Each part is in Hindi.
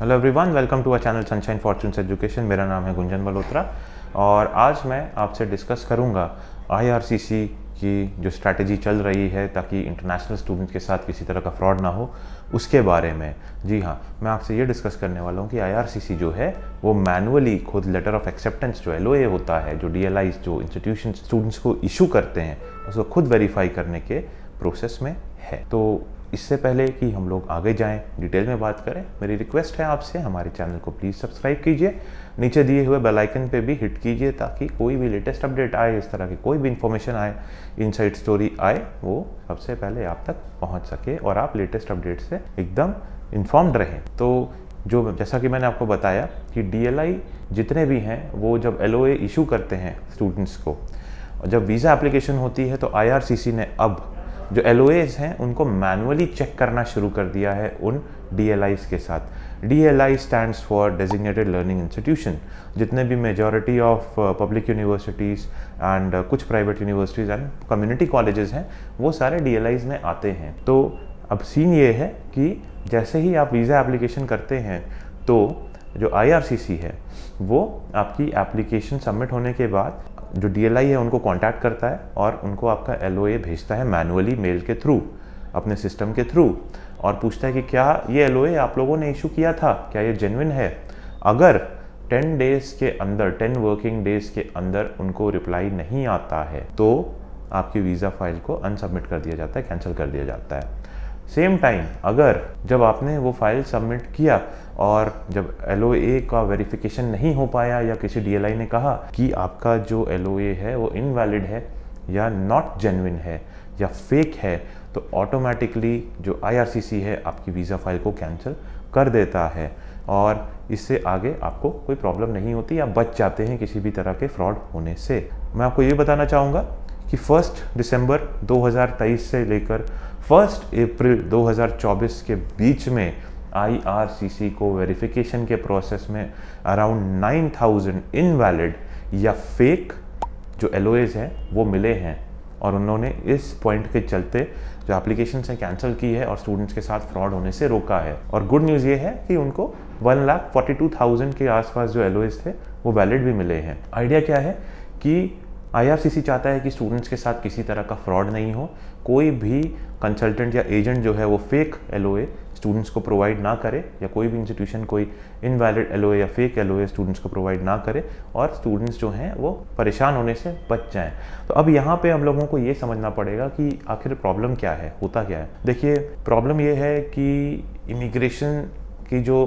hello everyone welcome to our channel Sunshine Fortunes Education मेरा नाम है गुंजन मल्होत्रा और आज मैं आपसे डिस्कस करूंगा आईआरसीसी की जो स्ट्रैटेजी चल रही है ताकि इंटरनेशनल स्टूडेंट के साथ किसी तरह का फ्रॉड ना हो उसके बारे में जी हाँ मैं आपसे ये डिस्कस करने वाला हूँ कि आईआरसीसी जो है वो मैनुअली खुद लेटर ऑफ एक्सेप्टेंस जो एल होता है जो डी जो इंस्टीट्यूशन स्टूडेंट्स को इशू करते हैं उसको खुद वेरीफाई करने के प्रोसेस में है तो इससे पहले कि हम लोग आगे जाएं डिटेल में बात करें मेरी रिक्वेस्ट है आपसे हमारे चैनल को प्लीज़ सब्सक्राइब कीजिए नीचे दिए हुए बेल आइकन पे भी हिट कीजिए ताकि कोई भी लेटेस्ट अपडेट आए इस तरह की कोई भी इन्फॉर्मेशन आए इनसाइड स्टोरी आए वो सबसे पहले आप तक पहुँच सके और आप लेटेस्ट अपडेट से एकदम इन्फॉर्म्ड रहें तो जो जैसा कि मैंने आपको बताया कि डी जितने भी हैं वो जब एल इशू करते हैं स्टूडेंट्स को जब वीज़ा एप्लीकेशन होती है तो आईआरसीसी ने अब जो एल हैं उनको मैनुअली चेक करना शुरू कर दिया है उन डी के साथ D L I stand for designated learning institution जितने भी majority of public universities and कुछ private universities and community colleges हैं वो सारे डी एल आईज़ में आते हैं तो अब सीन ये है कि जैसे ही आप वीज़ा एप्लीकेशन करते हैं तो जो आई आर सी सी है वो आपकी एप्लीकेशन सबमिट होने के बाद जो डी है उनको कॉन्टैक्ट करता है और उनको आपका एल भेजता है मैनुअली मेल के थ्रू अपने सिस्टम के थ्रू और पूछता है कि क्या ये एल आप लोगों ने इशू किया था क्या ये जेनविन है अगर 10 डेज़ के अंदर 10 वर्किंग डेज़ के अंदर उनको रिप्लाई नहीं आता है तो आपकी वीज़ा फाइल को अनसबमिट कर दिया जाता है कैंसिल कर दिया जाता है सेम टाइम अगर जब आपने वो फाइल सबमिट किया और जब एल का वेरिफिकेशन नहीं हो पाया या किसी डी ने कहा कि आपका जो एल है वो इनवैलिड है या नॉट जेनविन है या फेक है तो ऑटोमेटिकली जो आई है आपकी वीज़ा फाइल को कैंसिल कर देता है और इससे आगे आपको कोई प्रॉब्लम नहीं होती आप बच जाते हैं किसी भी तरह के फ्रॉड होने से मैं आपको ये बताना चाहूँगा कि फर्स्ट दिसंबर 2023 से लेकर फर्स्ट अप्रैल 2024 के बीच में आईआरसीसी को वेरिफिकेशन के प्रोसेस में अराउंड 9000 इनवैलिड या फेक जो एलोएज हैं वो मिले हैं और उन्होंने इस पॉइंट के चलते जो एप्लीकेशन हैं कैंसिल की है और स्टूडेंट्स के साथ फ्रॉड होने से रोका है और गुड न्यूज़ ये है कि उनको one lakh forty two thousand के आसपास जो एलोएज थे वो वैलिड भी मिले हैं आइडिया क्या है कि आईआरसीसी चाहता है कि स्टूडेंट्स के साथ किसी तरह का फ्रॉड नहीं हो कोई भी कंसल्टेंट या एजेंट जो है वो फेक एल स्टूडेंट्स को प्रोवाइड ना करे या कोई भी इंस्टीट्यूशन कोई इनवैलिड एल या फेक एल स्टूडेंट्स को प्रोवाइड ना करे और स्टूडेंट्स जो हैं वो परेशान होने से बच जाएं तो अब यहाँ पे हम लोगों को ये समझना पड़ेगा कि आखिर प्रॉब्लम क्या है होता क्या है देखिए प्रॉब्लम ये है कि इमिग्रेशन की जो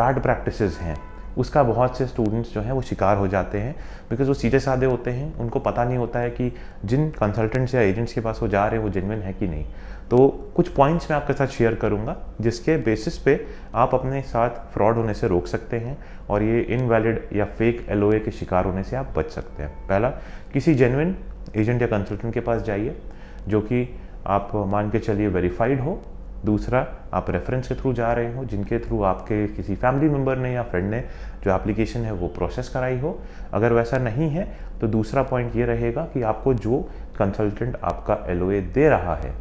बैड प्रैक्टिसेस हैं उसका बहुत से स्टूडेंट्स जो हैं वो शिकार हो जाते हैं बिकॉज वो सीधे साधे होते हैं उनको पता नहीं होता है कि जिन कंसल्टेंट्स या एजेंट्स के पास वो जा रहे हैं वो जेनविन है कि नहीं तो कुछ पॉइंट्स मैं आपके साथ शेयर करूंगा जिसके बेसिस पे आप अपने साथ फ्रॉड होने से रोक सकते हैं और ये इनवैलिड या फेक एल के शिकार होने से आप बच सकते हैं पहला किसी जेनविन एजेंट या कंसल्टेंट के पास जाइए जो कि आप मान के चलिए वेरीफाइड हो दूसरा आप रेफरेंस के थ्रू जा रहे हो जिनके थ्रू आपके किसी फैमिली मेम्बर ने या फ्रेंड ने जो एप्लीकेशन है वो प्रोसेस कराई हो अगर वैसा नहीं है तो दूसरा पॉइंट ये रहेगा कि आपको जो कंसल्टेंट आपका एल दे रहा है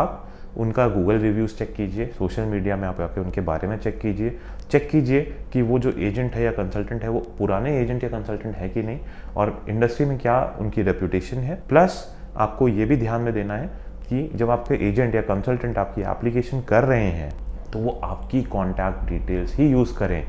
आप उनका गूगल रिव्यूज़ चेक कीजिए सोशल मीडिया में आप जाके उनके बारे में चेक कीजिए चेक कीजिए कि वो जो एजेंट है या कंसल्टेंट है वो पुराने एजेंट या कंसल्टेंट है कि नहीं और इंडस्ट्री में क्या उनकी रेप्यूटेशन है प्लस आपको ये भी ध्यान में देना है कि जब आपके एजेंट या कंसल्टेंट आपकी एप्लीकेशन कर रहे हैं तो वो आपकी कॉन्टैक्ट डिटेल्स ही यूज़ करें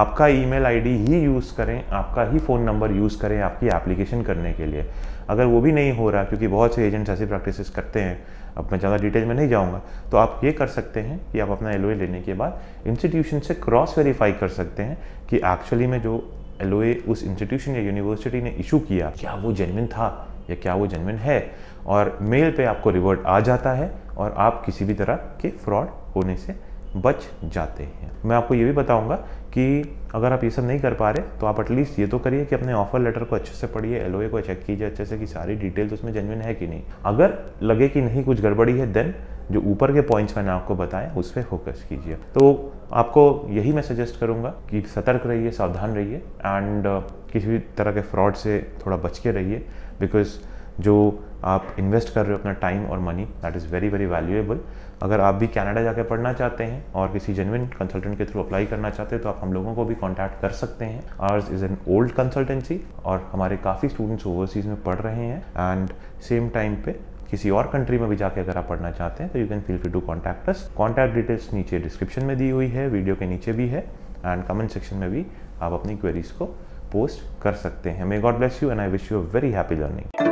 आपका ईमेल आईडी ही यूज़ करें आपका ही फ़ोन नंबर यूज़ करें आपकी एप्लीकेशन करने के लिए अगर वो भी नहीं हो रहा क्योंकि बहुत से एजेंट्स ऐसी प्रैक्टिस करते हैं अब मैं ज़्यादा डिटेल में नहीं जाऊँगा तो आप ये कर सकते हैं कि आप अपना एल लेने के बाद इंस्टीट्यूशन से क्रॉस वेरीफाई कर सकते हैं कि एक्चुअली में जो एल उस इंस्टीट्यूशन या यूनिवर्सिटी ने इशू किया क्या वो जेनविन था या क्या वो जेनविन है और मेल पे आपको रिवर्ट आ जाता है और आप किसी भी तरह के फ्रॉड होने से बच जाते हैं मैं आपको ये भी बताऊंगा कि अगर आप ये सब नहीं कर पा रहे तो आप एटलीस्ट ये तो करिए कि अपने ऑफर लेटर को अच्छे से पढ़िए एल को चेक कीजिए अच्छे से कि सारी डिटेल्स उसमें जेनविन है कि नहीं अगर लगे कि नहीं कुछ गड़बड़ी है देन जो ऊपर के पॉइंट्स मैंने आपको बताया उस पर फोकस कीजिए तो आपको यही मैं सजेस्ट करूँगा कि सतर्क रहिए सावधान रहिए एंड uh, किसी भी तरह के फ्रॉड से थोड़ा बच के रहिए बिकॉज जो आप इन्वेस्ट कर रहे हो अपना टाइम और money that is very very valuable अगर आप भी कनाडा जाकर पढ़ना चाहते हैं और किसी जेनविन कंसल्टेंट के थ्रू अप्लाई करना चाहते हैं तो आप हम लोगों को भी कॉन्टैक्ट कर सकते हैं ours is an old consultancy और हमारे काफ़ी स्टूडेंट्स ओवरसीज़ में पढ़ रहे हैं एंड सेम टाइम पे किसी और कंट्री में भी जाके अगर आप पढ़ना चाहते हैं तो you can feel free to contact us contact details नीचे डिस्क्रिप्शन में दी हुई है वीडियो के नीचे भी है एंड कमेंट सेक्शन में भी आप अपनी क्वेरीज को पोस्ट कर सकते हैं may God bless you and I wish you a very happy learning